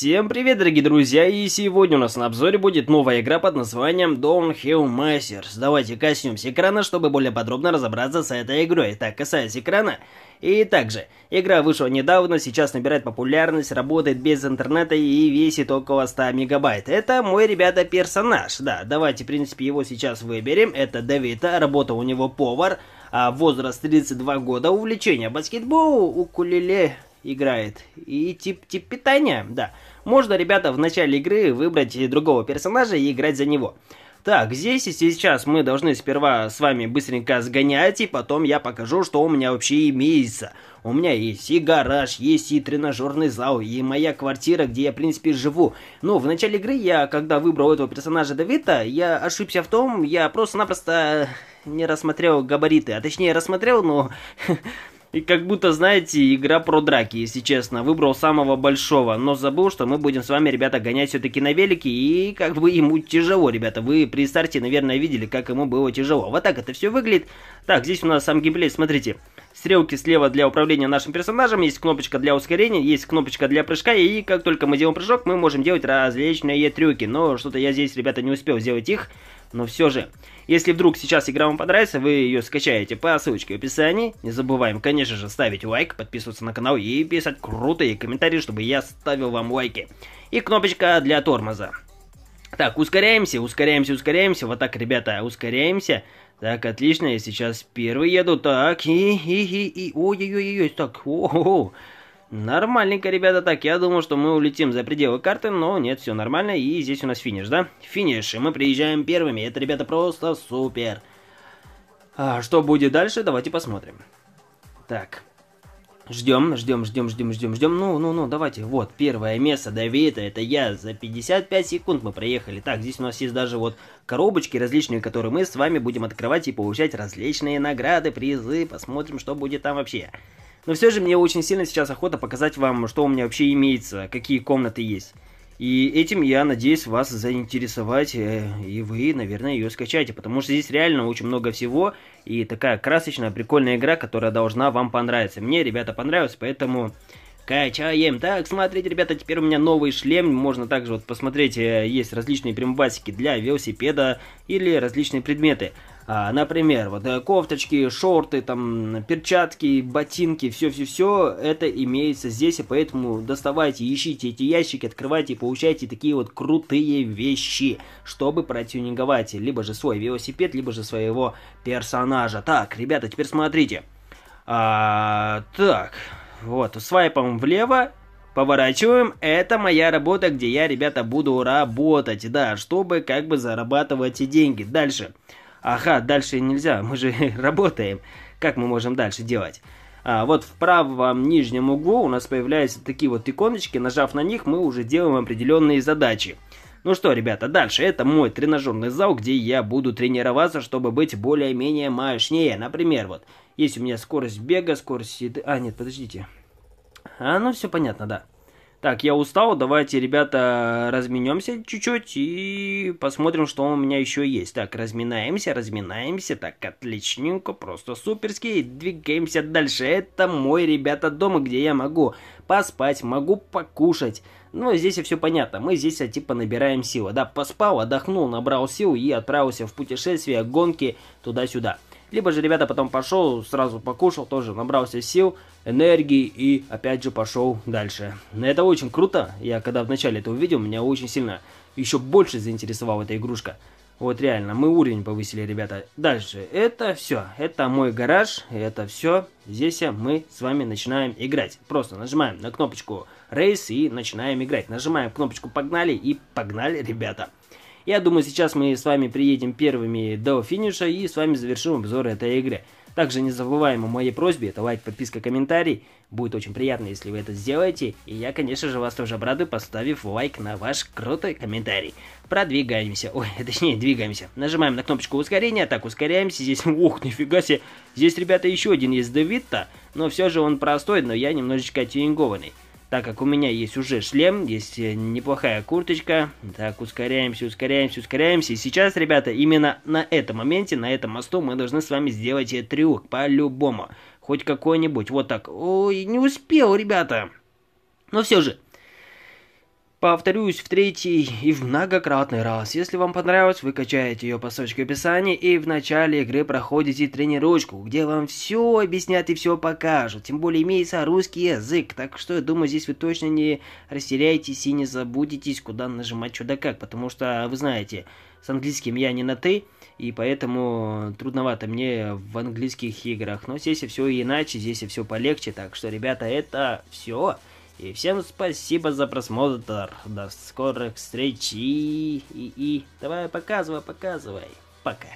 Всем привет, дорогие друзья, и сегодня у нас на обзоре будет новая игра под названием Downhill Masters. Давайте коснемся экрана, чтобы более подробно разобраться с этой игрой. Так, касаясь экрана, и также, игра вышла недавно, сейчас набирает популярность, работает без интернета и весит около 100 мегабайт. Это мой, ребята, персонаж. Да, давайте, в принципе, его сейчас выберем. Это Давида. работа у него повар, а возраст 32 года, увлечение баскетбол, укулеле играет. И тип, тип питания, да. Можно, ребята, в начале игры выбрать другого персонажа и играть за него. Так, здесь и сейчас мы должны сперва с вами быстренько сгонять, и потом я покажу, что у меня вообще имеется. У меня есть и гараж, есть и тренажерный зал, и моя квартира, где я, в принципе, живу. Но в начале игры я, когда выбрал этого персонажа Давида, я ошибся в том, я просто-напросто не рассмотрел габариты. А точнее, рассмотрел, но И как будто, знаете, игра про драки, если честно. Выбрал самого большого, но забыл, что мы будем с вами, ребята, гонять все-таки на велике. И как бы ему тяжело, ребята. Вы при старте, наверное, видели, как ему было тяжело. Вот так это все выглядит. Так, здесь у нас сам геймплей, смотрите. Стрелки слева для управления нашим персонажем, есть кнопочка для ускорения, есть кнопочка для прыжка, и как только мы делаем прыжок, мы можем делать различные трюки. Но что-то я здесь, ребята, не успел сделать их но все же. Если вдруг сейчас игра вам понравится, вы ее скачаете по ссылочке в описании. Не забываем, конечно же, ставить лайк, подписываться на канал и писать крутые комментарии, чтобы я ставил вам лайки. И кнопочка для тормоза. Так, ускоряемся, ускоряемся, ускоряемся. Вот так, ребята, ускоряемся. Так, отлично, я сейчас первый еду. Так, и, и, и, и, ой-ой-ой, так, о-о-о. Нормальненько, ребята, так, я думал, что мы улетим за пределы карты, но нет, все нормально, и здесь у нас финиш, да? Финиш, и мы приезжаем первыми, это, ребята, просто супер. А что будет дальше, давайте посмотрим. Так, ждем, ждем, ждем, ждем, ждем, ждем, ну, ну, ну, давайте, вот, первое место, Давида, это я, за 55 секунд мы проехали. Так, здесь у нас есть даже вот коробочки различные, которые мы с вами будем открывать и получать различные награды, призы, посмотрим, что будет там вообще. Вообще. Но все же мне очень сильно сейчас охота показать вам, что у меня вообще имеется, какие комнаты есть. И этим я надеюсь вас заинтересовать, э, и вы, наверное, ее скачаете, потому что здесь реально очень много всего, и такая красочная, прикольная игра, которая должна вам понравиться. Мне, ребята, понравилось, поэтому качаем. Так, смотрите, ребята, теперь у меня новый шлем, можно также вот посмотреть, э, есть различные прямбасики для велосипеда или различные предметы. А, например, вот э, кофточки, шорты, там, перчатки, ботинки, все-все-все это имеется здесь, и поэтому доставайте, ищите эти ящики, открывайте и получайте такие вот крутые вещи, чтобы протюнинговать либо же свой велосипед, либо же своего персонажа. Так, ребята, теперь смотрите. А, так, вот, свайпом влево Поворачиваем, это моя работа, где я, ребята, буду работать, да, чтобы как бы зарабатывать деньги. Дальше. Дальше. Ага, дальше нельзя, мы же работаем. Как мы можем дальше делать? А, вот в правом нижнем углу у нас появляются такие вот иконочки. Нажав на них, мы уже делаем определенные задачи. Ну что, ребята, дальше это мой тренажерный зал, где я буду тренироваться, чтобы быть более-менее мощнее. Например, вот, есть у меня скорость бега, скорость А, нет, подождите. А, ну все понятно, да. Так, я устал, давайте, ребята, разменемся чуть-чуть и посмотрим, что у меня еще есть. Так, разминаемся, разминаемся, так, отличненько, просто суперски, двигаемся дальше. Это мой, ребята, дом, где я могу поспать, могу покушать. Ну, здесь все понятно, мы здесь а, типа набираем силы. Да, поспал, отдохнул, набрал сил и отправился в путешествие, гонки туда-сюда. Либо же, ребята, потом пошел, сразу покушал, тоже набрался сил, энергии и опять же пошел дальше. Это очень круто. Я когда вначале это увидел, меня очень сильно еще больше заинтересовала эта игрушка. Вот реально, мы уровень повысили, ребята. Дальше, это все. Это мой гараж, это все. Здесь мы с вами начинаем играть. Просто нажимаем на кнопочку рейс и начинаем играть. Нажимаем кнопочку погнали и погнали, ребята. Я думаю, сейчас мы с вами приедем первыми до финиша и с вами завершим обзор этой игры. Также не забываем о моей просьбе, это лайк, подписка, комментарий. Будет очень приятно, если вы это сделаете. И я, конечно же, вас тоже обрадую, поставив лайк на ваш крутой комментарий. Продвигаемся, ой, точнее, двигаемся. Нажимаем на кнопочку ускорения, так, ускоряемся. Здесь, ух, нифига себе, здесь, ребята, еще один есть Давид-то. Но все же он простой, но я немножечко тюнингованный так как у меня есть уже шлем, есть э, неплохая курточка. Так, ускоряемся, ускоряемся, ускоряемся. И сейчас, ребята, именно на этом моменте, на этом мосту мы должны с вами сделать э, трюк по-любому. Хоть какой-нибудь. Вот так. Ой, не успел, ребята. Но ну все же, Повторюсь в третий и в многократный раз. Если вам понравилось, вы качаете ее по ссылочке в описании и в начале игры проходите тренировочку, где вам все объяснят и все покажут. Тем более имеется русский язык, так что я думаю, здесь вы точно не растеряетесь и не забудетесь, куда нажимать что как, потому что вы знаете, с английским я не на «ты», и поэтому трудновато мне в английских играх. Но здесь все иначе, здесь все полегче, так что, ребята, это все. И всем спасибо за просмотр. До скорых встреч и... и, и. Давай, показывай, показывай. Пока.